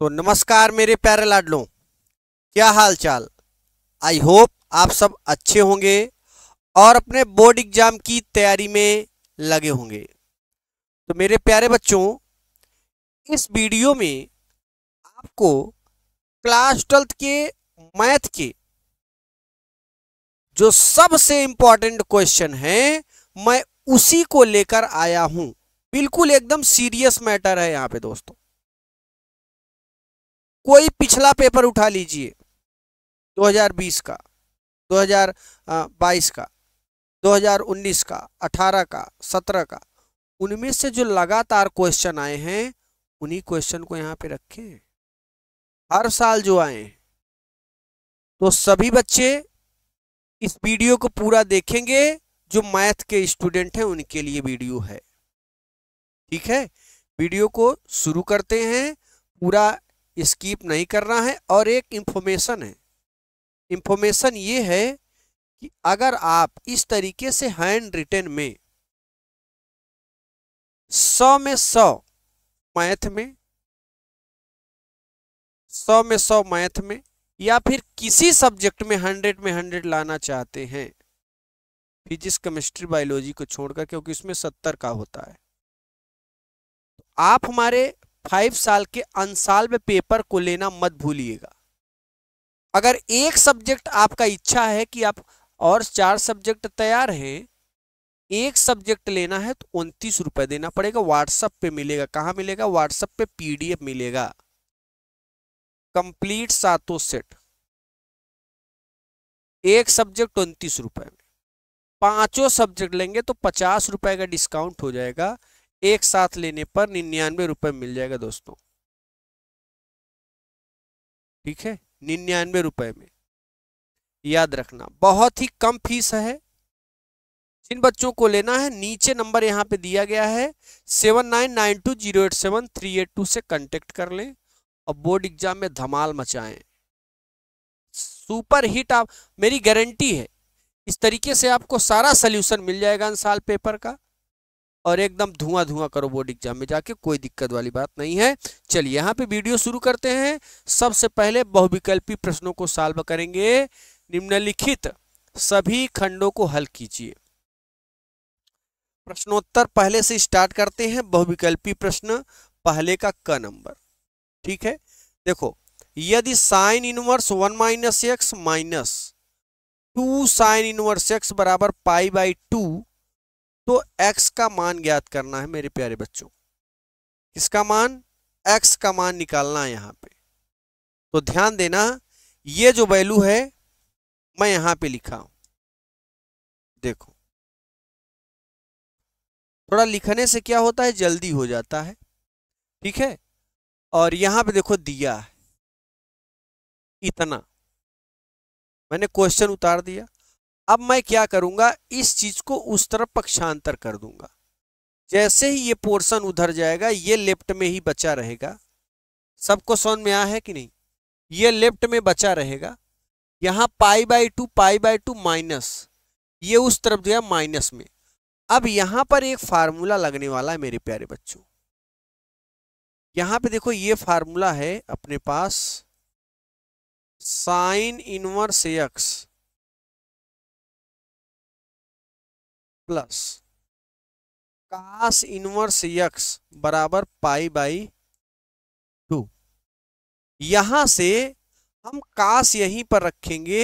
तो नमस्कार मेरे प्यारे लाडलों क्या हाल चाल आई होप आप सब अच्छे होंगे और अपने बोर्ड एग्ज़ाम की तैयारी में लगे होंगे तो मेरे प्यारे बच्चों इस वीडियो में आपको क्लास ट्वेल्थ के मैथ के जो सबसे इंपॉर्टेंट क्वेश्चन है मैं उसी को लेकर आया हूं बिल्कुल एकदम सीरियस मैटर है यहाँ पे दोस्तों कोई पिछला पेपर उठा लीजिए 2020 का 2022 का 2019 का 18 का 17 का उनमें से जो लगातार क्वेश्चन आए हैं उन्हीं क्वेश्चन को यहाँ पे रखे हर साल जो आए तो सभी बच्चे इस वीडियो को पूरा देखेंगे जो मैथ के स्टूडेंट हैं उनके लिए वीडियो है ठीक है वीडियो को शुरू करते हैं पूरा स्कीप नहीं करना है और एक इंफॉर्मेशन है इंफॉर्मेशन ये है कि अगर आप इस तरीके से हैंड रिटर्न में सौ में सौ मैथ में सौ में सौ मैथ में या फिर किसी सब्जेक्ट में हंड्रेड में हंड्रेड लाना चाहते हैं फिजिक्स केमिस्ट्री बायोलॉजी को छोड़कर क्योंकि उसमें सत्तर का होता है आप हमारे फाइव साल के अनसाल्व पेपर को लेना मत भूलिएगा अगर एक सब्जेक्ट आपका इच्छा है कि आप और चार सब्जेक्ट तैयार हैं एक सब्जेक्ट लेना है तो उनतीस रुपए देना पड़ेगा व्हाट्सएप पे मिलेगा कहाँ मिलेगा व्हाट्सएप पे पीडीएफ मिलेगा कंप्लीट सातों सेट एक सब्जेक्ट उनतीस रुपए में पांचों सब्जेक्ट लेंगे तो पचास रुपए का डिस्काउंट हो जाएगा एक साथ लेने पर निन्यानवे रुपए मिल जाएगा दोस्तों ठीक है निन्यानवे रुपए में याद रखना बहुत ही कम फीस है जिन बच्चों को लेना है नीचे नंबर यहां पे दिया गया है seven nine nine two zero eight seven three eight two से कांटेक्ट कर लें और बोर्ड एग्जाम में धमाल मचाएं सुपर हिट आप मेरी गारंटी है इस तरीके से आपको सारा सोल्यूशन मिल जाएगा इन साल पेपर का और एकदम धुआं धुआं करो बोर्ड एग्जाम में जाके कोई दिक्कत वाली बात नहीं है चलिए यहाँ पे वीडियो शुरू करते हैं सबसे पहले बहुविकल्पी प्रश्नों को सॉल्व करेंगे निम्नलिखित सभी खंडों को हल कीजिए प्रश्नोत्तर पहले से स्टार्ट करते हैं बहुविकल्पी प्रश्न पहले का क नंबर ठीक है देखो यदि sine inverse one minus x minus two sine inverse x बराबर पाई बाई टू तो x का मान ज्ञात करना है मेरे प्यारे बच्चों किसका मान x का मान निकालना है यहां पे तो ध्यान देना ये जो वैल्यू है मैं यहां पे लिखा हूं देखो थोड़ा लिखने से क्या होता है जल्दी हो जाता है ठीक है और यहां पे देखो दिया है इतना मैंने क्वेश्चन उतार दिया अब मैं क्या करूंगा इस चीज को उस तरफ पक्षांतर कर दूंगा जैसे ही ये पोर्शन उधर जाएगा ये लेफ्ट में ही बचा रहेगा सबको सोन में आ है कि नहीं ये लेफ्ट में बचा रहेगा यहाँ pi by two pi by two minus ये उस तरफ गया माइनस में अब यहाँ पर एक फार्मूला लगने वाला है मेरे प्यारे बच्चों यहाँ पे देखो ये फार्मूला है अपने पास sine inverse x plus cos inverse x बराबर पाई बाई टू यहां से हम कास यहीं पर रखेंगे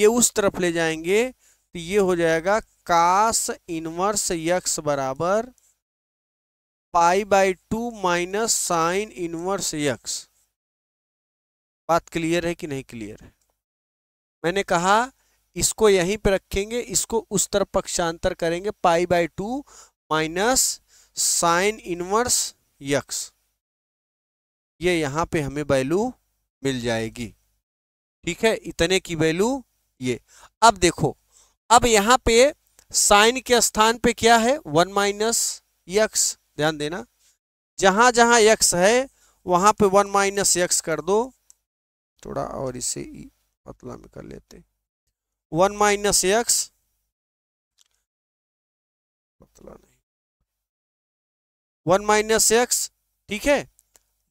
ये उस तरफ ले जाएंगे तो ये हो जाएगा कास इनवर्स यक्स बराबर pi by two minus sine inverse x बात क्लियर है कि नहीं क्लियर है मैंने कहा इसको यहीं पे रखेंगे इसको उस तरफ पक्षांतर करेंगे pi by two minus sine inverse x ये यहां पे हमें वैल्यू मिल जाएगी ठीक है इतने की वैल्यू ये अब देखो अब यहाँ पे साइन के स्थान पे क्या है वन माइनस यक्स ध्यान देना जहां जहां यक्स है वहां पे वन माइनस यक्स कर दो थोड़ा और इसे पतला मतलब में कर लेते हैं वन माइनस एक्स मतलब वन माइनस एक्स ठीक है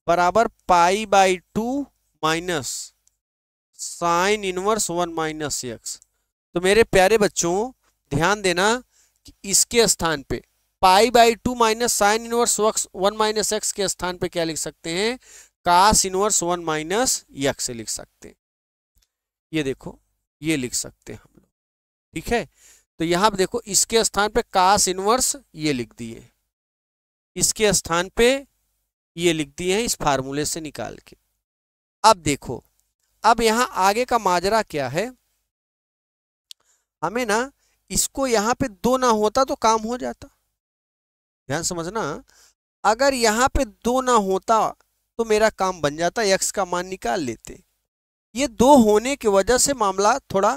बराबर pi by two minus sine inverse one minus x तो मेरे प्यारे बच्चों ध्यान देना कि इसके स्थान पे pi by two minus sine inverse x one minus x के स्थान पे क्या लिख सकते हैं cos inverse one minus x लिख सकते हैं ये देखो ये लिख सकते हैं हम लोग ठीक है तो यहाँ पर देखो इसके स्थान पे कास इनवर्स ये लिख दिए इसके स्थान पे ये लिख दिए हैं इस फार्मूले से निकाल के अब देखो अब यहाँ आगे का माजरा क्या है हमें ना इसको यहाँ पे दो ना होता तो काम हो जाता ध्यान समझना अगर यहाँ पे दो ना होता तो मेरा काम बन जाता एक्स का मान निकाल लेते ये दो होने की वजह से मामला थोड़ा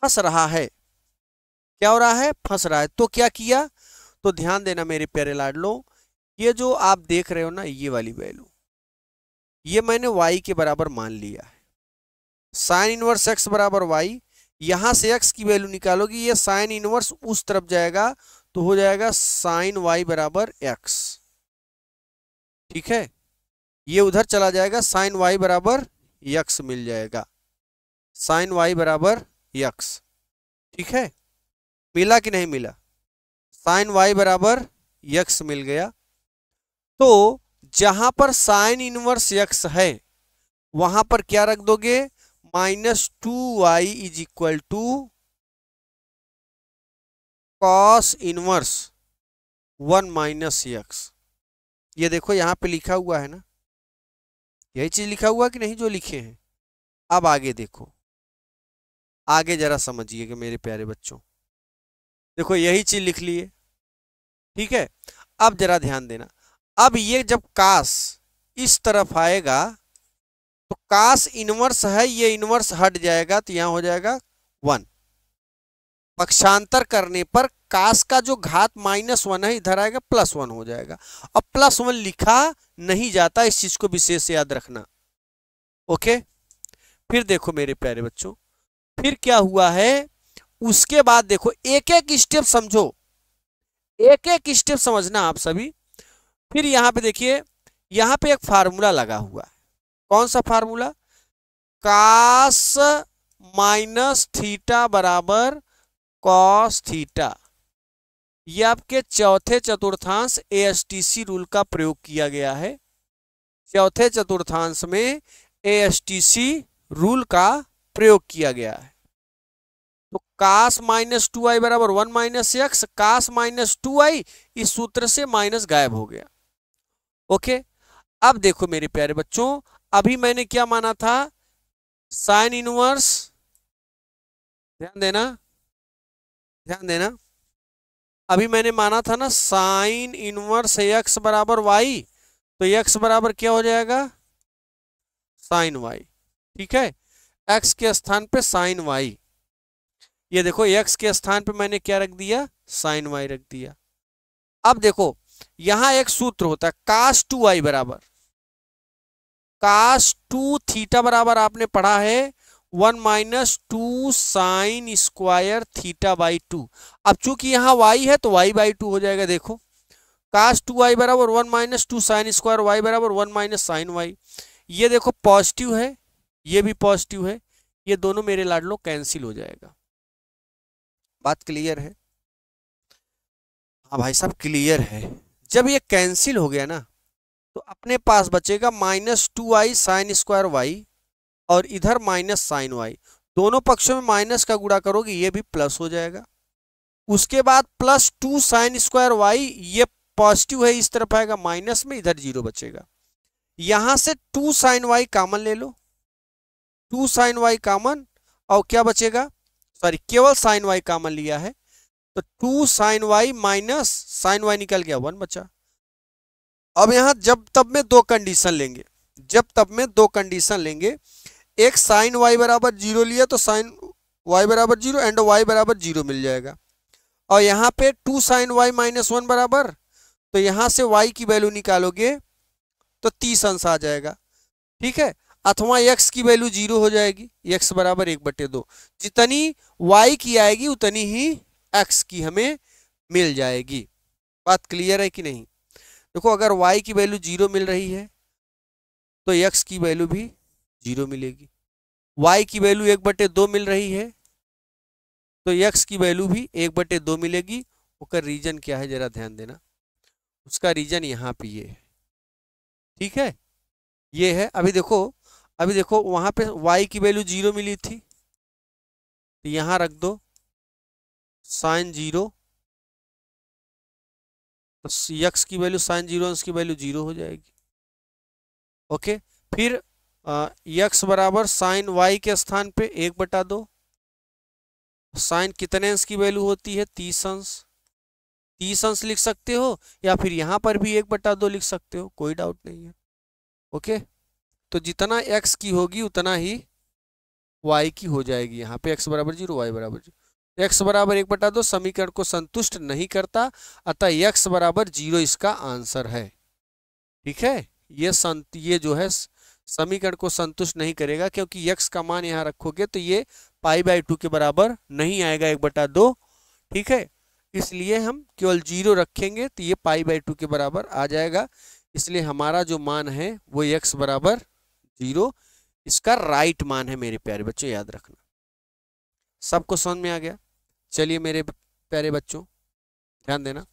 फंस रहा है क्या हो रहा है फंस रहा है तो क्या किया तो ध्यान देना मेरे प्यारे लाडलो ये जो आप देख रहे हो ना ये वाली वैल्यू ये मैंने वाई के बराबर मान लिया है साइन इनवर्स एक्स बराबर वाई यहां से एक्स की वैल्यू निकालोगी ये साइन इनवर्स उस तरफ जाएगा तो हो जाएगा साइन वाई बराबर एक्स ठीक है ये उधर चला जाएगा साइन वाई बराबर यक्स मिल जाएगा साइन वाई बराबर यक्स ठीक है मिला कि नहीं मिला साइन वाई बराबर यक्स मिल गया तो जहां पर साइन इनवर्स यक्स है वहां पर क्या रख दोगे minus two y is equal to cos inverse one minus x ये देखो यहां पे लिखा हुआ है ना यही चीज़ लिखा हुआ कि नहीं जो लिखे हैं अब आगे देखो आगे ज़रा समझिए कि मेरे प्यारे बच्चों देखो यही चीज़ लिख लिए ठीक है अब ज़रा ध्यान देना अब ये जब कास इस तरफ आएगा तो कास इनवर्स है ये इनवर्स हट जाएगा तो यहां हो जाएगा वन पक्षांतर करने पर काश का जो घात माइनस वन है इधर आएगा प्लस वन हो जाएगा और प्लस वन लिखा नहीं जाता इस चीज को विशेष याद रखना ओके फिर देखो मेरे प्यारे बच्चों फिर क्या हुआ है उसके बाद देखो एक एक स्टेप समझो एक एक स्टेप समझना आप सभी फिर यहां पे देखिए यहां पे एक फार्मूला लगा हुआ है कौन सा फार्मूला कास माइनस थीटा बराबर कॉस थीटा ये आपके चौथे चतुर्थांश एएसटीसी रूल का प्रयोग किया गया है चौथे चतुर्थांश में एएसटीसी रूल का प्रयोग किया गया है तो काश माइनस टू आई बराबर one minus x cos minus two y इस सूत्र से माइनस गायब हो गया ओके अब देखो मेरे प्यारे बच्चों अभी मैंने क्या माना था साइन इनवर्स ध्यान देना ध्यान देना अभी मैंने माना था ना साइन इनवर्स एक्स बराबर वाई तो एक्स बराबर क्या हो जाएगा साइन वाई ठीक है एक्स के स्थान पे साइन वाई ये देखो एक्स के स्थान पे मैंने क्या रख दिया साइन वाई रख दिया अब देखो यहां एक सूत्र होता है कास टू वाई बराबर कास टू थीटा बराबर आपने पढ़ा है one minus two sine square theta by two अब चूंकि यहाँ वाई है तो वाई बाई टू हो जाएगा देखो कास टू वाई बराबर one minus two sine square y बराबर वन माइनस साइन वाई ये देखो पॉजिटिव है ये भी पॉजिटिव है ये दोनों मेरे लाडलो कैंसिल हो जाएगा बात क्लियर है हाँ भाई साहब क्लियर है जब ये कैंसिल हो गया ना तो अपने पास बचेगा minus two y sine square y और इधर माइनस साइन वाई दोनों पक्षों में माइनस का गुड़ा करोगे ये भी प्लस हो जाएगा उसके बाद plus two sine square y ये पॉजिटिव है इस तरफ आएगा माइनस में इधर जीरो बचेगा यहां से टू साइन वाई कामन ले लो टू साइन वाई कामन और क्या बचेगा सॉरी केवल साइन वाई कामन लिया है तो two sine y minus sine y निकल गया वन बचा अब यहां जब तब में दो कंडीशन लेंगे जब तब में दो कंडीशन लेंगे एक साइन वाई बराबर जीरो लिया तो साइन वाई बराबर जीरो एंड वाई बराबर जीरो मिल जाएगा और यहाँ पे two sine y minus one बराबर तो यहाँ से वाई की वैल्यू निकालोगे तो तीस अंश आ जाएगा ठीक है अथवा एक्स की वैल्यू जीरो हो जाएगी एक्स बराबर एक बटे दो जितनी वाई की आएगी उतनी ही एक्स की हमें मिल जाएगी बात क्लियर है कि नहीं देखो अगर वाई की वैल्यू जीरो मिल रही है तो एक्स की वैल्यू भी जीरो मिलेगी y की वैल्यू एक बटे दो मिल रही है तो यक्स की वैल्यू भी एक बटे दो मिलेगी उसका रीजन क्या है जरा ध्यान देना उसका रीजन यहाँ पे ये है ठीक है ये है अभी देखो अभी देखो वहाँ पे y की वैल्यू जीरो मिली थी तो यहाँ रख दो साइन जीरो तो यक्स की वैल्यू साइन जीरो की वैल्यू जीरो हो जाएगी ओके फिर यक्स बराबर साइन वाई के स्थान पे एक बटा दो साइन कितने अंश की वैल्यू होती है तीस अंश तीस अंश लिख सकते हो या फिर यहां पर भी एक बटा दो लिख सकते हो कोई डाउट नहीं है ओके तो जितना एक्स की होगी उतना ही वाई की हो जाएगी यहाँ पे एक्स बराबर जीरो वाई बराबर जीरो एक्स बराबर एक बटा दो समीकरण को संतुष्ट नहीं करता अतः एक्स बराबर जीरो इसका आंसर है ठीक है ये संत ये जो है समीकरण को संतुष्ट नहीं करेगा क्योंकि यक्स का मान यहाँ रखोगे तो ये पाई बाई टू के बराबर नहीं आएगा एक बटा दो ठीक है इसलिए हम केवल जीरो रखेंगे तो ये पाई बाई टू के बराबर आ जाएगा इसलिए हमारा जो मान है वो यक्स बराबर जीरो इसका राइट मान है मेरे प्यारे बच्चों याद रखना सबको समझ में आ गया चलिए मेरे प्यारे बच्चों ध्यान देना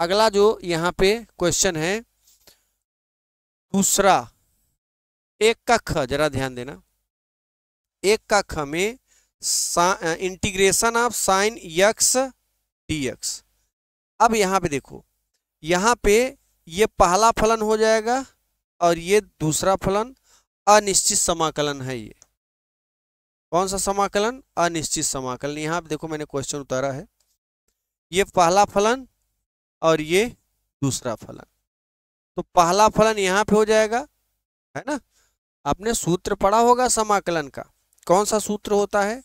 अगला जो यहाँ पे क्वेश्चन है दूसरा एक का ख जरा ध्यान देना एक का ख में integration of sine x d x अब यहां पे देखो यहां पे ये पहला फलन हो जाएगा और ये दूसरा फलन अनिश्चित समाकलन है ये कौन सा समाकलन अनिश्चित समाकलन यहां पे देखो मैंने क्वेश्चन उतारा है ये पहला फलन और ये दूसरा फलन तो पहला फलन यहां पे हो जाएगा है ना आपने सूत्र पढ़ा होगा समाकलन का कौन सा सूत्र होता है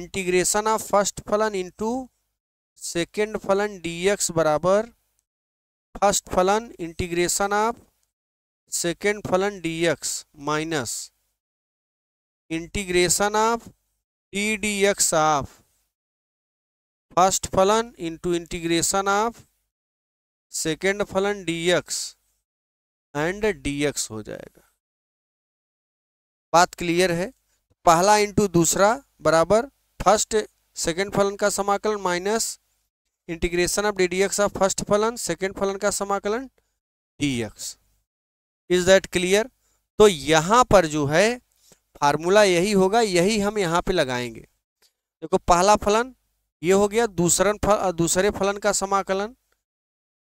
इंटीग्रेशन ऑफ फर्स्ट फलन इंटू सेकेंड फलन डीएक्स बराबर फर्स्ट फलन इंटीग्रेशन ऑफ सेकेंड फलन d x minus integration of D D x of first फलन इंटू इंटीग्रेशन ऑफ सेकेंड फलन डीएक्स एंड डीएक्स हो जाएगा बात क्लियर है पहला इंटू दूसरा बराबर फर्स्ट सेकेंड फलन का समाकलन minus integration of D D x of first फलन सेकेंड फलन का समाकलन D X is that clear तो यहाँ पर जो है फार्मूला यही होगा यही हम यहाँ पे लगाएंगे देखो पहला फलन ये हो गया दूसरा फल, दूसरे फलन का समाकलन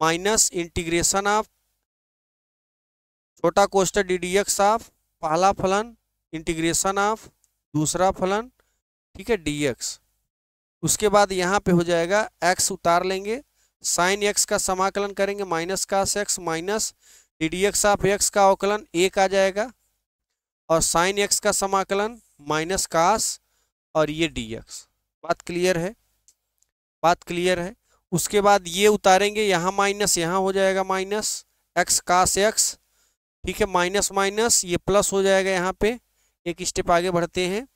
माइनस इंटीग्रेशन ऑफ छोटा कोष्ट डी डी एक्स ऑफ पहला फलन इंटीग्रेशन ऑफ दूसरा फलन ठीक है डीएक्स उसके बाद यहाँ पे हो जाएगा एक्स उतार लेंगे साइन एक्स का समाकलन करेंगे माइनस का X minus D D x of X का अवकलन एक आ जाएगा और साइन एक्स का समाकलन माइनस कास और ये डी एक्स बात क्लियर है बात क्लियर है उसके बाद ये उतारेंगे यहाँ माइनस यहाँ हो जाएगा माइनस एक्स कास एक्स ठीक है माइनस माइनस ये प्लस हो जाएगा यहाँ पे एक स्टेप आगे बढ़ते हैं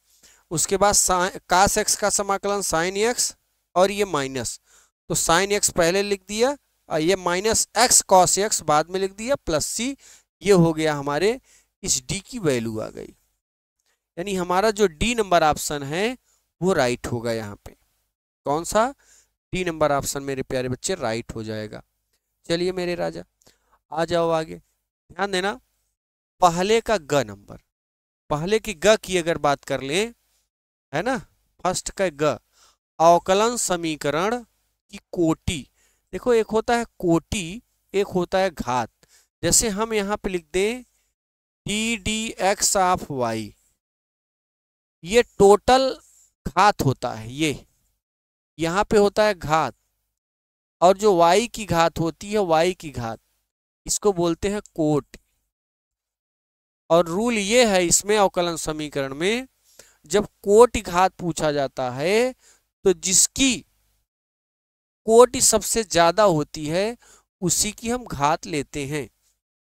उसके बाद कास एक्स का समाकलन साइन एक्स और ये माइनस तो साइन एक्स पहले लिख दिया और ये माइनस एक्स कॉस एक्स बाद में लिख दिया प्लस सी ये हो गया हमारे इस डी की वैल्यू आ गई यानी हमारा जो डी नंबर ऑप्शन है वो राइट होगा यहाँ पे कौन सा डी नंबर ऑप्शन मेरे प्यारे बच्चे राइट हो जाएगा चलिए मेरे राजा आ जाओ आगे ध्यान देना पहले का ग नंबर पहले की ग की अगर बात कर ले है ना फर्स्ट का ग अवकलन समीकरण की कोटी देखो एक होता है कोटी एक होता है घात जैसे हम यहाँ पे लिख दें D D x of Y ये टोटल घात होता है ये यहाँ पे होता है घात और जो वाई की घात होती है वाई की घात इसको बोलते हैं कोट और रूल ये है इसमें अवकलन समीकरण में जब कोटि घात पूछा जाता है तो जिसकी कोटि सबसे ज्यादा होती है उसी की हम घात लेते हैं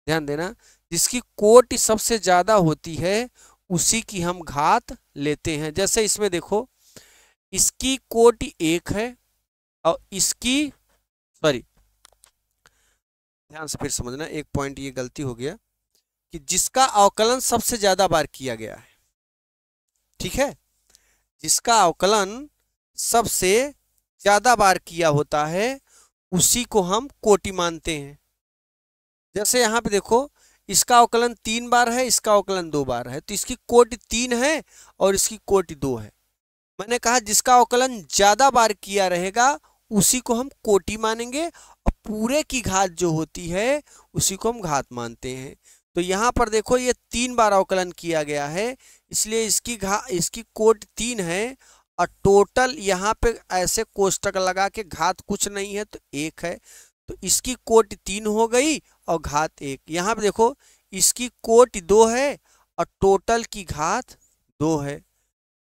ध्यान देना जिसकी कोटि सबसे ज्यादा होती है उसी की हम घात लेते हैं जैसे इसमें देखो इसकी कोटि एक है और इसकी सॉरी ध्यान से फिर समझना एक पॉइंट ये गलती हो गया कि जिसका अवकलन सबसे ज़्यादा बार किया गया है ठीक है जिसका अवकलन सबसे ज़्यादा बार किया होता है उसी को हम कोटि मानते हैं जैसे यहां पे देखो इसका अवकलन तीन बार है इसका अवकलन दो बार है तो इसकी कोटि तीन है और इसकी कोटि दो है मैंने कहा जिसका अवकलन ज़्यादा बार किया रहेगा उसी को हम कोटि मानेंगे और पूरे की घात जो होती है उसी को हम घात मानते हैं तो यहाँ पर देखो ये तीन बार अवकलन किया गया है इसलिए इसकी घा इसकी कोट तीन है और टोटल यहाँ पे ऐसे कोष्टक लगा के घात कुछ नहीं है तो एक है तो इसकी कोट तीन हो गई और घात एक यहाँ पे देखो इसकी कोट दो है और टोटल की घात दो है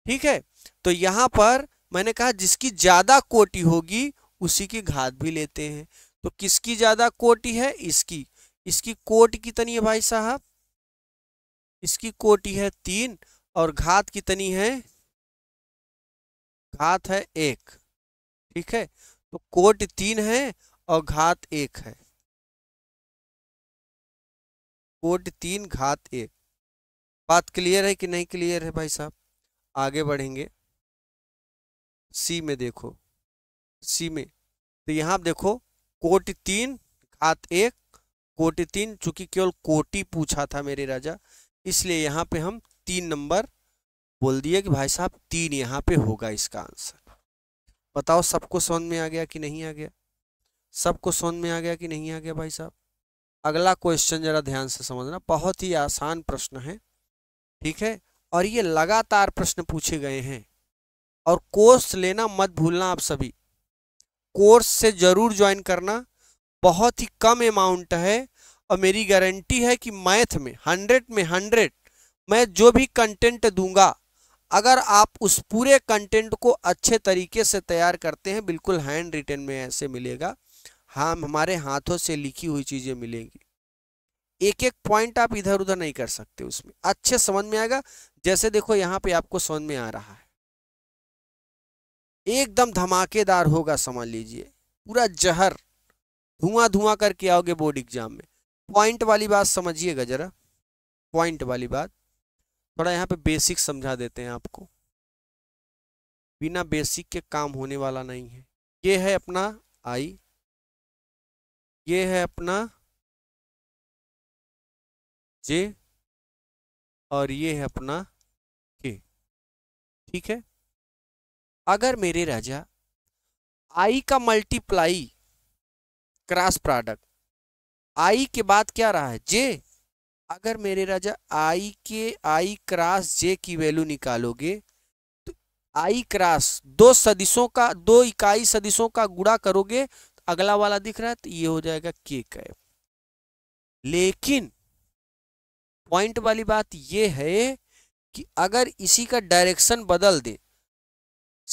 ठीक है तो यहाँ पर मैंने कहा जिसकी ज़्यादा कोटि होगी उसी की घात भी लेते हैं तो किसकी ज़्यादा कोटि है इसकी इसकी कोट कितनी है भाई साहब इसकी कोटी है तीन और घात कितनी है घात है एक ठीक है तो कोट तीन है और घात एक है कोट तीन घात एक बात क्लियर है कि नहीं क्लियर है भाई साहब आगे बढ़ेंगे सी में देखो सी में तो यहां देखो कोट तीन घात एक कोटि तीन चूंकि केवल कोटि पूछा था मेरे राजा इसलिए यहाँ पे हम तीन नंबर बोल दिए कि भाई साहब तीन यहाँ पे होगा इसका आंसर बताओ सबको समझ में आ गया कि नहीं आ गया सबको समझ में आ गया कि नहीं आ गया भाई साहब अगला क्वेश्चन जरा ध्यान से समझना बहुत ही आसान प्रश्न है ठीक है और ये लगातार प्रश्न पूछे गए हैं और कोर्स लेना मत भूलना आप सभी कोर्स से जरूर ज्वाइन करना बहुत ही कम अमाउंट है और मेरी गारंटी है कि मैथ में हंड्रेड में हंड्रेड मैं जो भी कंटेंट दूंगा अगर आप उस पूरे कंटेंट को अच्छे तरीके से तैयार करते हैं बिल्कुल हैंड रिटर्न में ऐसे मिलेगा हाँ हमारे हाथों से लिखी हुई चीज़ें मिलेंगी एक एक पॉइंट आप इधर उधर नहीं कर सकते उसमें अच्छे समझ में आएगा जैसे देखो यहाँ पे आपको समझ में आ रहा है एकदम धमाकेदार होगा समझ लीजिए पूरा जहर धुआं धुआं करके आओगे बोर्ड एग्जाम में पॉइंट वाली बात समझिएगा जरा पॉइंट वाली बात थोड़ा यहाँ पे बेसिक समझा देते हैं आपको बिना बेसिक के काम होने वाला नहीं है ये है अपना आई ये है अपना जे और ये है अपना के ठीक है अगर मेरे राजा आई का मल्टीप्लाई क्रॉस प्रोडक्ट आई के बाद क्या रहा है जे अगर मेरे राजा आई के आई क्रॉस जे की वैल्यू निकालोगे तो आई क्रॉस दो सदिशों का दो इकाई सदिशों का गुड़ा करोगे तो अगला वाला दिख रहा है तो ये हो जाएगा के कैप लेकिन पॉइंट वाली बात ये है कि अगर इसी का डायरेक्शन बदल दे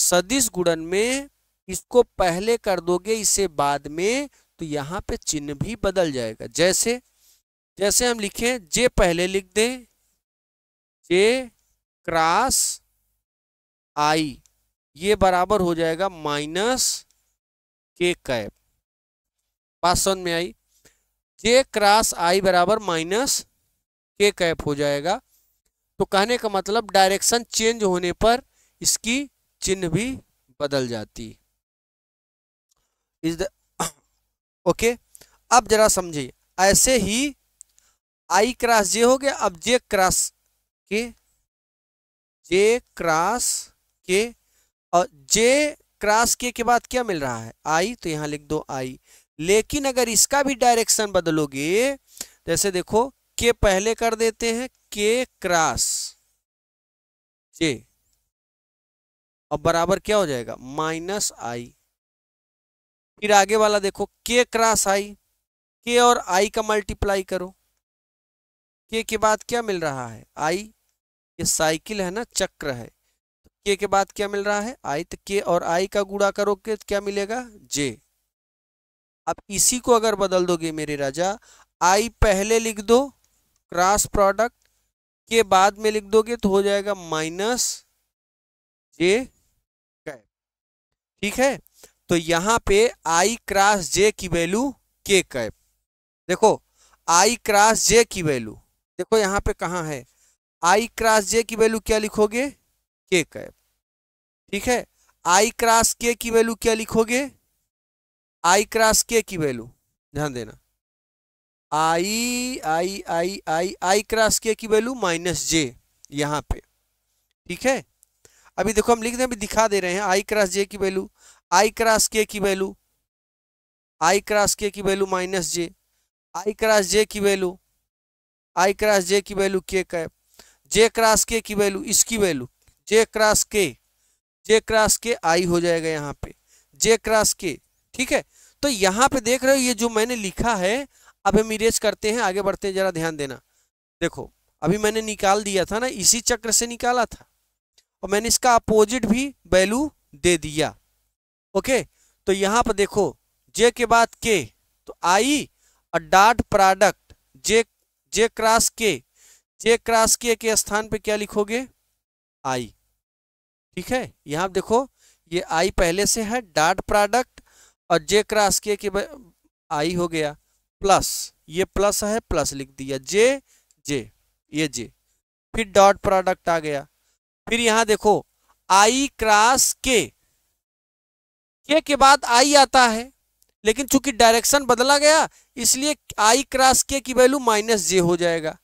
सदिश गुणन में इसको पहले कर दोगे इसे बाद में तो यहाँ पे चिन्ह भी बदल जाएगा जैसे जैसे हम लिखें जे पहले लिख दें जे क्रॉस आई ये बराबर हो जाएगा माइनस के कैप बात में आई जे क्रॉस आई बराबर माइनस के कैप हो जाएगा तो कहने का मतलब डायरेक्शन चेंज होने पर इसकी चिन्ह भी बदल जाती इस द ओके अब जरा समझिए ऐसे ही आई क्रॉस जे हो गया अब जे क्रॉस के जे क्रॉस के और जे क्रॉस के के बाद क्या मिल रहा है आई तो यहां लिख दो आई लेकिन अगर इसका भी डायरेक्शन बदलोगे जैसे देखो के पहले कर देते हैं के क्रॉस जे और बराबर क्या हो जाएगा माइनस आई फिर आगे वाला देखो के क्रॉस आई के और आई का मल्टीप्लाई करो के के बाद क्या मिल रहा है आई ये साइकिल है ना चक्र है तो के के बाद क्या मिल रहा है आई तो के और आई का गुड़ा करोगे क्या मिलेगा जे अब इसी को अगर बदल दोगे मेरे राजा आई पहले लिख दो क्रॉस प्रोडक्ट के बाद में लिख दोगे तो हो जाएगा माइनस जे कैप ठीक है तो यहां पे आई क्रॉस जे की वैल्यू के कैप देखो आई क्रॉस जे की वैल्यू देखो यहां पे कहा है आई क्रॉस जे की वैल्यू क्या लिखोगे के कैप ठीक है आई क्रॉस के की वैल्यू क्या लिखोगे आई क्रॉस के की वैल्यू ध्यान देना आई आई आई आई आई क्रॉस के की वैल्यू माइनस जे यहां पे ठीक है अभी देखो हम लिख दें अभी दिखा दे रहे हैं आई क्रॉस जे की वैल्यू आई क्रास के की वैल्यू आई क्रास के की value minus J I cross J की वैल्यू आई क्रास जे की वैल्यू के कैप जे क्रास के की वैल्यू इसकी वैल्यू जे क्रास के जे क्रास के आई हो जाएगा यहाँ पे जे क्रास के ठीक है तो यहाँ पे देख रहे हो ये जो मैंने लिखा है अब हम इरेज करते हैं आगे बढ़ते हैं जरा ध्यान देना देखो अभी मैंने निकाल दिया था ना इसी चक्र से निकाला था और मैंने इसका अपोजिट भी वैल्यू दे दिया ओके तो यहाँ पर देखो जे के बाद के तो आई और dot product J J cross K J cross के के स्थान पे क्या लिखोगे आई ठीक है यहाँ देखो ये आई पहले से है डाट प्रोडक्ट और जे क्रॉस के के आई हो गया प्लस ये प्लस है प्लस लिख दिया जे जे ये जे फिर डॉट प्रोडक्ट आ गया फिर यहाँ देखो आई क्रॉस के के के बाद आई आता है लेकिन चूंकि डायरेक्शन बदला गया इसलिए आई क्रॉस के की वैल्यू माइनस जे हो जाएगा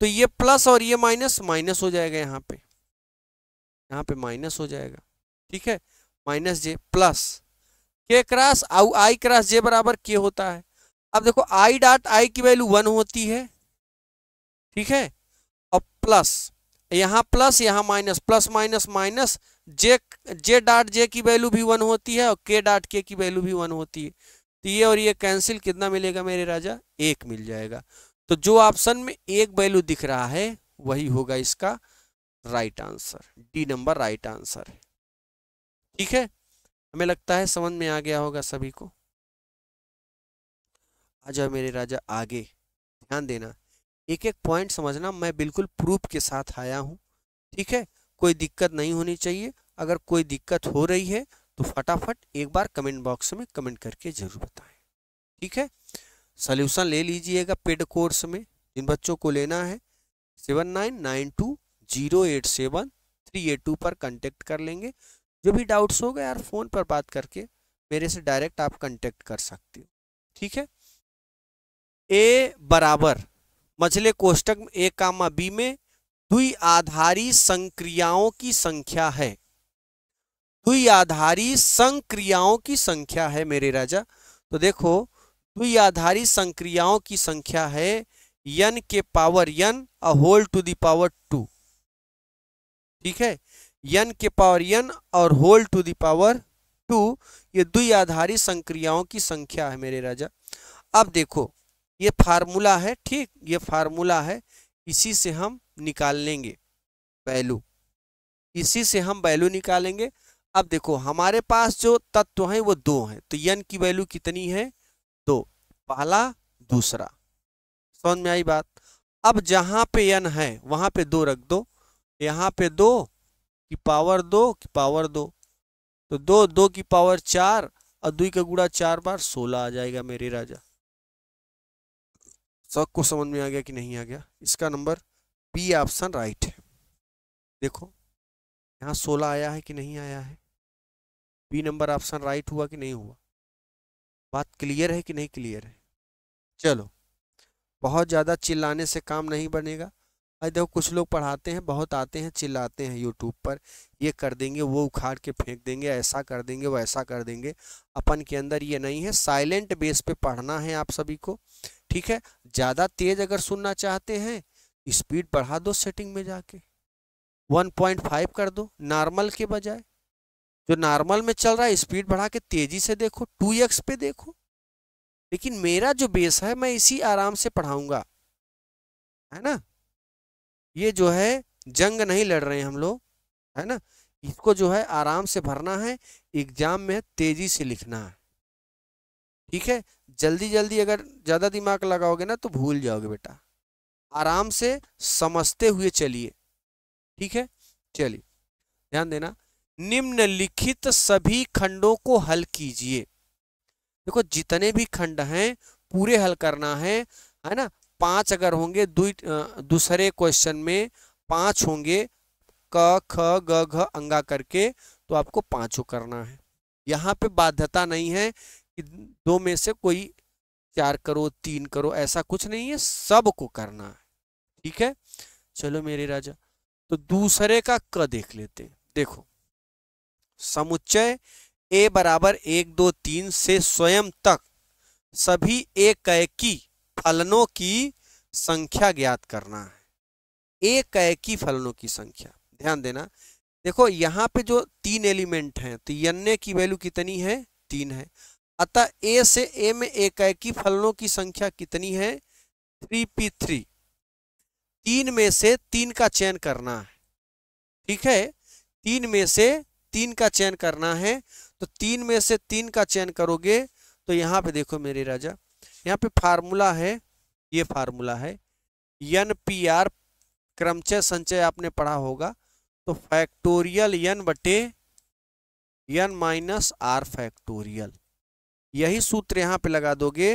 तो ये प्लस और ये माइनस माइनस हो जाएगा यहाँ पे यहाँ पे माइनस हो जाएगा ठीक है minus J plus K cross I cross J बराबर के होता है अब देखो आई डॉट आई की वैल्यू वन होती है ठीक है और प्लस यहाँ प्लस यहाँ minus plus minus minus J J dot J की वैल्यू भी वन होती है और के डॉट के की वैल्यू भी वन होती है तो ये और ये कैंसिल कितना मिलेगा मेरे राजा एक मिल जाएगा तो जो ऑप्शन में एक वैल्यू दिख रहा है वही होगा इसका right answer D number right answer है ठीक है हमें लगता है समझ में आ गया होगा सभी को आ जाओ मेरे राजा आगे ध्यान देना एक एक पॉइंट समझना मैं बिल्कुल प्रूफ के साथ आया हूँ ठीक है कोई दिक्कत नहीं होनी चाहिए अगर कोई दिक्कत हो रही है तो फटाफट एक बार कमेंट बॉक्स में कमेंट करके जरूर बताएं ठीक है सल्यूशन ले लीजिएगा पेड कोर्स में जिन बच्चों को लेना है seven nine nine two zero eight seven three eight two पर कांटेक्ट कर लेंगे जो भी डाउट्स होगा यार फ़ोन पर बात करके मेरे से डायरेक्ट आप कांटेक्ट कर सकते हो ठीक है ए बराबर मछले कोष्टक ए कामा बी में द्विआधारी संक्रियाओं की संख्या है द्विआधारी संक्रियाओं की संख्या है मेरे राजा तो देखो द्विआधारी संक्रियाओं की संख्या है यन के पावर यन अ होल टू दावर टू ठीक है यन के पावर यन और होल टू दावर टू ये द्विआधारी संक्रियाओं की संख्या है मेरे राजा अब देखो ये फार्मूला है ठीक ये फार्मूला है इसी से हम निकाल लेंगे वैल्यू इसी से हम वैल्यू निकालेंगे अब देखो हमारे पास जो तत्व हैं वो दो हैं तो यन की वैल्यू कितनी है दो पहला दूसरा समझ में आई बात अब जहाँ पे यन है वहां पे दो रख दो यहाँ पे दो की पावर दो की पावर दो तो दो दो की पावर चार और दुई का गुड़ा चार बार सोलह आ जाएगा मेरे राजा सबको तो समझ में आ गया कि नहीं आ गया इसका नंबर बी ऑप्शन राइट है देखो यहाँ सोलह आया है कि नहीं आया है बी नंबर ऑप्शन राइट हुआ कि नहीं हुआ बात क्लियर है कि नहीं क्लियर है चलो बहुत ज़्यादा चिल्लाने से काम नहीं बनेगा भाई हाँ, देखो कुछ लोग पढ़ाते हैं बहुत आते हैं चिल्लाते हैं यूट्यूब पर ये कर देंगे वो उखाड़ के फेंक देंगे ऐसा कर देंगे वो ऐसा कर देंगे अपन के अंदर ये नहीं है साइलेंट बेस पे पढ़ना है आप सभी को ठीक है ज़्यादा तेज अगर सुनना चाहते हैं स्पीड बढ़ा दो सेटिंग में जाके 1.5 कर दो नॉर्मल के बजाय जो नॉर्मल में चल रहा है स्पीड बढ़ा के तेज़ी से देखो टू पे देखो लेकिन मेरा जो बेस है मैं इसी आराम से पढ़ाऊंगा है ना ये जो है जंग नहीं लड़ रहे हैं हम लोग है ना इसको जो है आराम से भरना है एग्जाम में तेजी से लिखना है ठीक है जल्दी जल्दी अगर ज़्यादा दिमाग लगाओगे ना तो भूल जाओगे बेटा आराम से समझते हुए चलिए ठीक है चलिए ध्यान देना निम्नलिखित सभी खंडों को हल कीजिए देखो जितने भी खंड हैं पूरे हल करना है है ना पांच अगर होंगे दूसरे क्वेश्चन में पांच होंगे क ख ग घ अंगा करके तो आपको पांचों करना है यहाँ पे बाध्यता नहीं है कि दो में से कोई चार करो तीन करो ऐसा कुछ नहीं है सबको करना है ठीक है चलो मेरे राजा तो दूसरे का क देख लेते देखो समुच्चय ए बराबर एक दो तीन से स्वयं तक सभी एक की फलनों की संख्या ज्ञात करना है एक की फलनों की संख्या ध्यान देना देखो यहाँ पे जो तीन एलिमेंट हैं तो यन्ने की वैल्यू कितनी है तीन है अतः ए से ए में एक की फलनों की संख्या कितनी है थ्री पी थ्री तीन में से तीन का चयन करना है ठीक है तीन में से तीन का चयन करना है तो तीन में से तीन का चयन करोगे तो यहाँ पे देखो मेरे राजा यहाँ पे फार्मूला है ये फार्मूला है एन पी आर क्रमचय संचय आपने पढ़ा होगा तो फैक्टोरियल एन बटे एन माइनस आर फैक्टोरियल यही सूत्र यहाँ पे लगा दोगे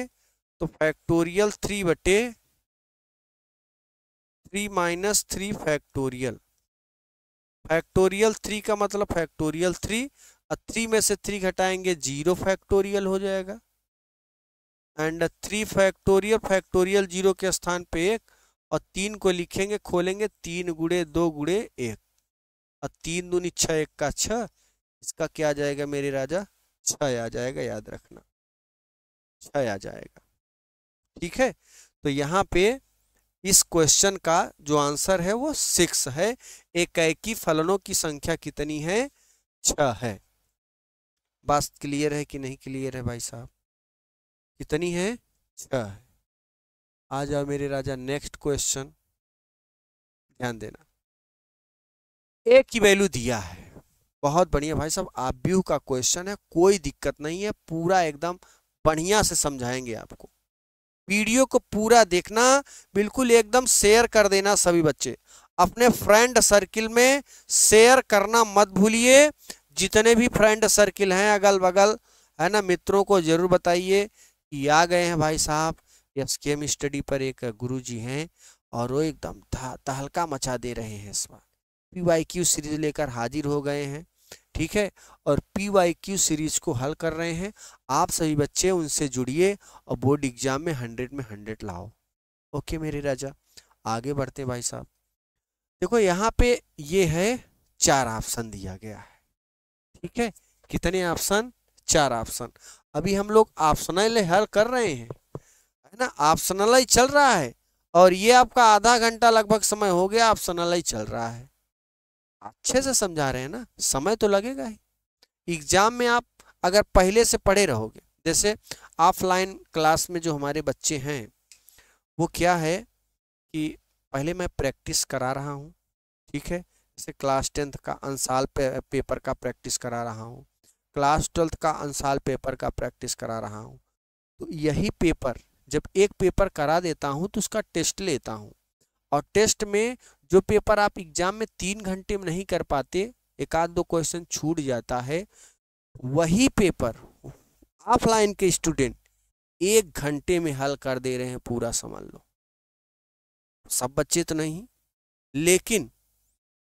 तो फैक्टोरियल थ्री बटे three minus three factorial factorial three का मतलब फैक्टोरियल थ्री और थ्री में से थ्री घटाएंगे जीरो फैक्टोरियल हो जाएगा and three factorial factorial zero के स्थान पे एक और तीन को लिखेंगे खोलेंगे तीन गुड़े दो गुड़े एक और तीन दूनी छः एक का छः इसका क्या आ जाएगा मेरे राजा छ आ जाएगा याद रखना छ आ जाएगा ठीक है तो यहाँ पे इस क्वेश्चन का जो आंसर है वो सिक्स है एक की फलनों की संख्या कितनी है छ है बात क्लियर है कि नहीं क्लियर है भाई साहब कितनी है छह आ जाओ मेरे राजा नेक्स्ट क्वेश्चन ध्यान देना ए की वैल्यू दिया है बहुत बढ़िया भाई साहब आप व्यू का क्वेश्चन है कोई दिक्कत नहीं है पूरा एकदम बढ़िया से समझाएंगे आपको वीडियो को पूरा देखना बिल्कुल एकदम शेयर कर देना सभी बच्चे अपने फ्रेंड सर्किल में शेयर करना मत भूलिए जितने भी फ्रेंड सर्किल हैं अगल बगल है ना मित्रों को जरूर बताइए कि आ गए हैं भाई साहब यस केम स्टडी पर एक गुरु जी हैं और वो एकदम तहलका मचा दे रहे हैं इस बार पी वाई क्यू सीरीज लेकर हाजिर हो गए हैं ठीक है और पी वाई क्यू सीरीज को हल कर रहे हैं आप सभी बच्चे उनसे जुड़िए और बोर्ड एग्जाम में हंड्रेड में हंड्रेड लाओ ओके मेरे राजा आगे बढ़ते भाई साहब देखो यहाँ पे ये है चार ऑप्शन दिया गया है ठीक है कितने ऑप्शन चार ऑप्शन अभी हम लोग ऑप्शनल हल कर रहे हैं है ना ऑप्शनल चल रहा है और ये आपका आधा घंटा लगभग समय हो गया ऑप्शनल चल रहा है अच्छे से समझा रहे हैं ना समय तो लगेगा ही एग्जाम में आप अगर पहले से पढ़े रहोगे जैसे ऑफलाइन क्लास में जो हमारे बच्चे हैं वो क्या है कि पहले मैं प्रैक्टिस करा रहा हूँ ठीक है जैसे क्लास टेंथ का अनसाल पे, पेपर का प्रैक्टिस करा रहा हूँ क्लास ट्वेल्थ का अनसाल पेपर का प्रैक्टिस करा रहा हूँ तो यही पेपर जब एक पेपर करा देता हूँ तो उसका टेस्ट लेता हूँ और टेस्ट में जो पेपर आप एग्जाम में तीन घंटे में नहीं कर पाते एक आध दो क्वेश्चन छूट जाता है वही पेपर ऑफलाइन के स्टूडेंट एक घंटे में हल कर दे रहे हैं पूरा समझ लो सब बच्चे तो नहीं लेकिन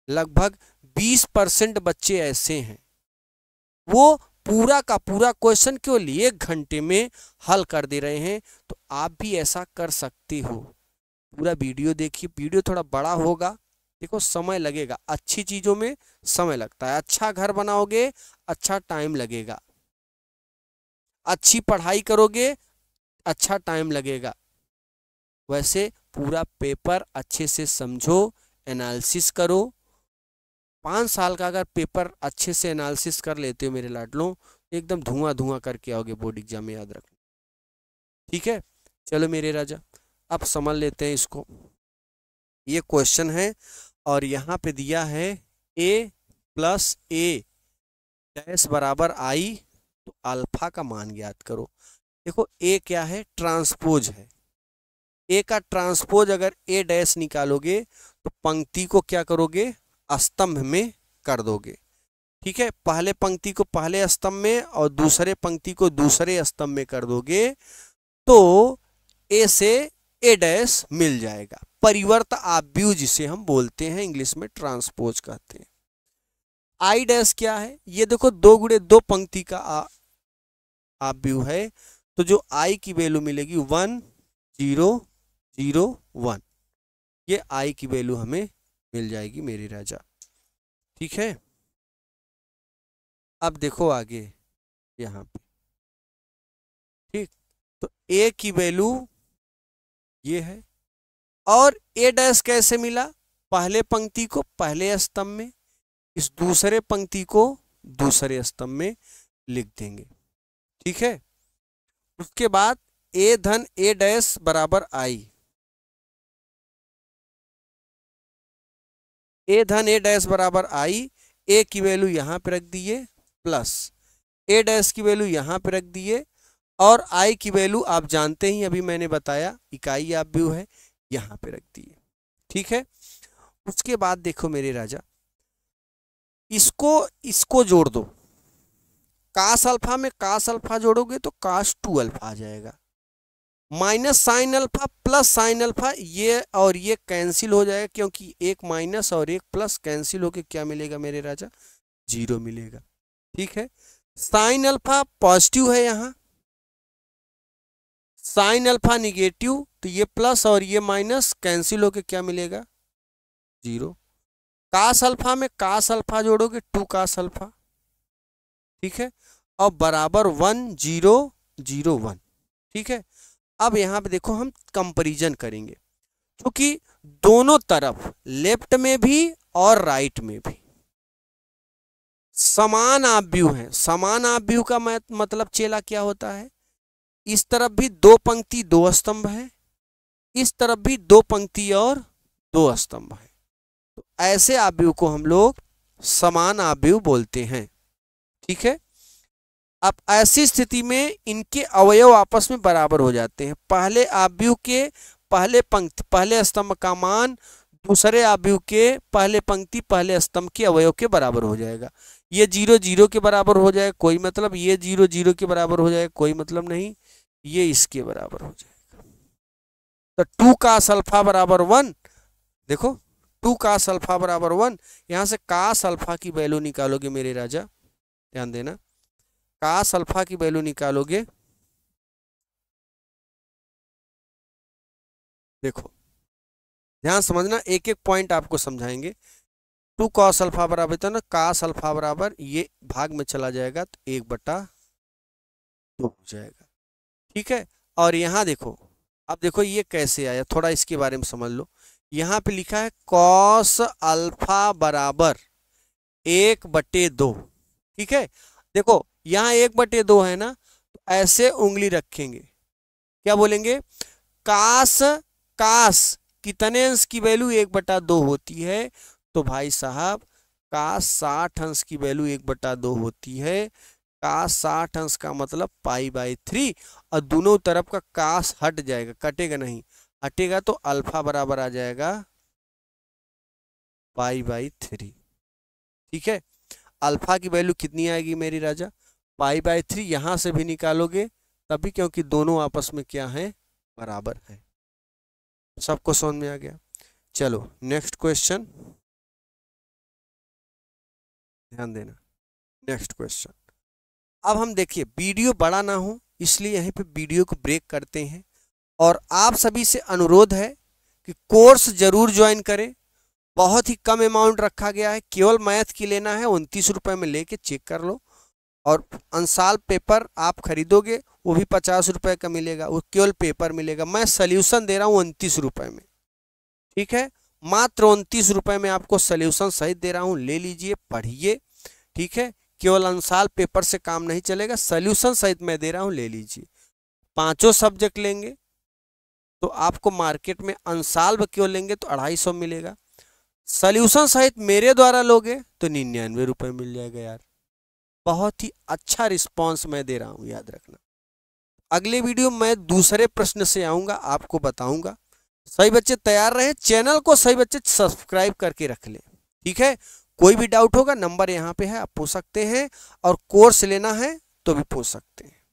लगभग 20 परसेंट बच्चे ऐसे हैं वो पूरा का पूरा क्वेश्चन केवल एक घंटे में हल कर दे रहे हैं तो आप भी ऐसा कर सकते हो पूरा वीडियो देखिए वीडियो थोड़ा बड़ा होगा देखो समय लगेगा अच्छी चीज़ों में समय लगता है अच्छा घर बनाओगे अच्छा टाइम लगेगा अच्छी पढ़ाई करोगे अच्छा टाइम लगेगा वैसे पूरा पेपर अच्छे से समझो एनालिसिस करो पाँच साल का अगर पेपर अच्छे से एनालिसिस कर लेते हो मेरे लाडलों तो एकदम धुआं धुआं करके आओगे बोर्ड एग्जाम में याद रखना ठीक है चलो मेरे राजा अब समझ लेते हैं इसको ये क्वेश्चन है और यहाँ पे दिया है ए प्लस ए डैश बराबर आई तो अल्फा का मान याद करो देखो ए क्या है ट्रांसपोज है ए का ट्रांसपोज अगर ए डैश निकालोगे तो पंक्ति को क्या करोगे स्तंभ में कर दोगे ठीक है पहले पंक्ति को पहले स्तंभ में और दूसरे पंक्ति को दूसरे स्तंभ में कर दोगे तो ए से ए डैश मिल जाएगा परिवर्त आव्यू जिसे हम बोलते हैं इंग्लिश में ट्रांसपोज कहते हैं आई डैश क्या है ये देखो दो गुड़े दो पंक्ति का आव्यू है तो जो आई की वैल्यू मिलेगी वन जीरो जीरो वन ये आई की वैल्यू हमें मिल जाएगी मेरी राजा ठीक है अब देखो आगे यहाँ पे ठीक तो ए की वैल्यू ये है और ए डैश कैसे मिला पहले पंक्ति को पहले स्तंभ में इस दूसरे पंक्ति को दूसरे स्तंभ में लिख देंगे ठीक है उसके बाद ए धन ए डैश बराबर आई ए धन ए डैश बराबर आई ए की वैल्यू यहाँ पे रख दिए प्लस ए डैश की वैल्यू यहाँ पे रख दिए और आई की वैल्यू आप जानते ही अभी मैंने बताया इकाई आप व्यू है यहाँ पे रख दिए ठीक है उसके बाद देखो मेरे राजा इसको इसको जोड़ दो काश अल्फा में काश अल्फा जोड़ोगे तो काश टू अल्फा आ जाएगा minus sine alpha plus sine alpha ये और ये कैंसिल हो जाएगा क्योंकि एक माइनस और एक प्लस कैंसिल होके क्या मिलेगा मेरे राजा जीरो मिलेगा ठीक है साइन अल्फा पॉजिटिव है यहाँ साइन अल्फा निगेटिव तो ये प्लस और ये माइनस कैंसिल होके क्या मिलेगा जीरो कास अल्फा में कास अल्फा जोड़ोगे टू कास अल्फा ठीक है और बराबर वन जीरो जीरो वन ठीक है अब यहाँ पे देखो हम कंपेरिजन करेंगे क्योंकि दोनों तरफ लेफ्ट में भी और राइट में भी समान आव्यू है समान आव्यू का मतलब चेला क्या होता है इस तरफ भी दो पंक्ति दो स्तंभ है इस तरफ भी दो पंक्ति और दो स्तंभ है तो ऐसे आव्यू को हम लोग समान आव्यू बोलते हैं ठीक है अब ऐसी स्थिति में इनके अवयव आपस में बराबर हो जाते हैं पहले आभ्यु के पहले पंक्ति पहले स्तंभ का मान दूसरे आभ्यु के पहले पंक्ति पहले स्तंभ के अवयव के बराबर हो जाएगा ये जीरो जीरो के बराबर हो जाए कोई मतलब ये जीरो जीरो के बराबर हो जाए कोई मतलब नहीं ये इसके बराबर हो जाएगा तो टू का सल्फा बराबर वन देखो टू का सल्फा बराबर वन यहां से का सल्फा की वैल्यू निकालोगे मेरे राजा ध्यान देना कास अल्फा की वैल्यू निकालोगे देखो ध्यान समझना एक एक पॉइंट आपको समझाएंगे टू कॉस अल्फा बराबर था ना कास अल्फा बराबर ये भाग में चला जाएगा तो एक बटा दो हो जाएगा ठीक है और यहां देखो अब देखो ये कैसे आया थोड़ा इसके बारे में समझ लो यहां पे लिखा है कॉस अल्फा बराबर एक बटे दो ठीक है देखो यहाँ एक बटे दो है ना तो ऐसे उंगली रखेंगे क्या बोलेंगे कास कास कितने अंश की वैल्यू एक बटा दो होती है तो भाई साहब का साठ अंश की वैल्यू एक बटा दो होती है का साठ अंश का मतलब पाई बाई थ्री और दोनों तरफ का काश हट जाएगा कटेगा नहीं हटेगा तो अल्फा बराबर आ जाएगा पाई बाई थ्री ठीक है अल्फा की वैल्यू कितनी आएगी मेरी राजा पाई बाय थ्री यहाँ से भी निकालोगे तभी क्योंकि दोनों आपस में क्या हैं बराबर हैं सबको समझ में आ गया चलो नेक्स्ट क्वेश्चन ध्यान देना नेक्स्ट क्वेश्चन अब हम देखिए वीडियो बड़ा ना हो इसलिए यहीं पे वीडियो को ब्रेक करते हैं और आप सभी से अनुरोध है कि कोर्स जरूर ज्वाइन करें बहुत ही कम अमाउंट रखा गया है केवल मैथ की लेना है उनतीस रुपये में लेके चेक कर लो और अनसाल पेपर आप खरीदोगे वो भी पचास रुपये का मिलेगा वो केवल पेपर मिलेगा मैं सल्यूशन दे रहा हूँ उनतीस रुपये में ठीक है मात्र उनतीस रुपये में आपको सल्यूशन सहित दे रहा हूँ ले लीजिए पढ़िए ठीक है केवल अनसाल पेपर से काम नहीं चलेगा सल्यूशन सहित मैं दे रहा हूँ ले लीजिए पाँचों सब्जेक्ट लेंगे तो आपको मार्केट में अनसाल्व क्यों लेंगे तो अढ़ाई सौ मिलेगा सल्यूशन सहित मेरे द्वारा लोगे तो निन्यानवे रुपये मिल जाएगा यार बहुत ही अच्छा रिस्पॉन्स मैं दे रहा हूँ याद रखना अगले वीडियो मैं दूसरे प्रश्न से आऊँगा आपको बताऊँगा सही बच्चे तैयार रहे चैनल को सही बच्चे सब्सक्राइब करके रख लें ठीक है कोई भी डाउट होगा नंबर यहाँ पे है आप पूछ सकते हैं और कोर्स लेना है तो भी पूछ सकते हैं